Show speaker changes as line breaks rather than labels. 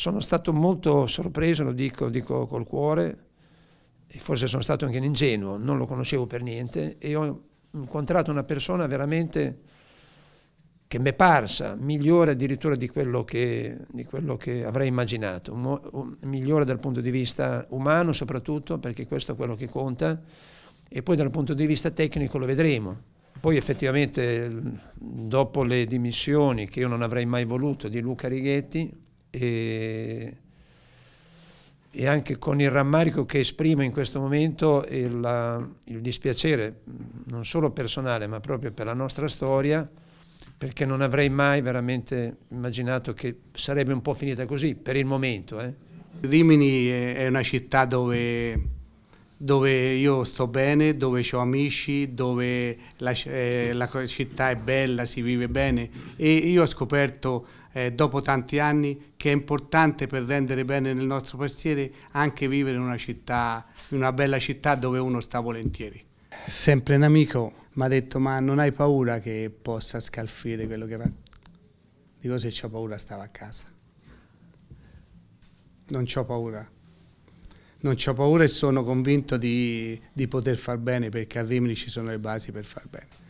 Sono stato molto sorpreso, lo dico, dico col cuore, forse sono stato anche ingenuo, non lo conoscevo per niente e ho incontrato una persona veramente che mi è parsa migliore addirittura di quello che, di quello che avrei immaginato, un, migliore dal punto di vista umano soprattutto, perché questo è quello che conta, e poi dal punto di vista tecnico lo vedremo. Poi effettivamente dopo le dimissioni che io non avrei mai voluto di Luca Righetti, e, e anche con il rammarico che esprimo in questo momento e la, il dispiacere non solo personale ma proprio per la nostra storia perché non avrei mai veramente immaginato che sarebbe un po' finita così per il momento. Eh. Rimini è una città dove
dove io sto bene, dove ho amici, dove la, eh, la, città è bella, si vive bene e io ho scoperto eh, dopo tanti anni che è importante per rendere bene nel nostro paestiere anche vivere in una città, in una bella città dove uno sta volentieri. Sempre un amico mi ha detto ma non hai paura che possa scalfire quello che fa? Dico se ho paura stavo a casa. Non ho paura non ho paura e sono convinto di, di poter far bene perché a Rimini ci sono le basi per far bene.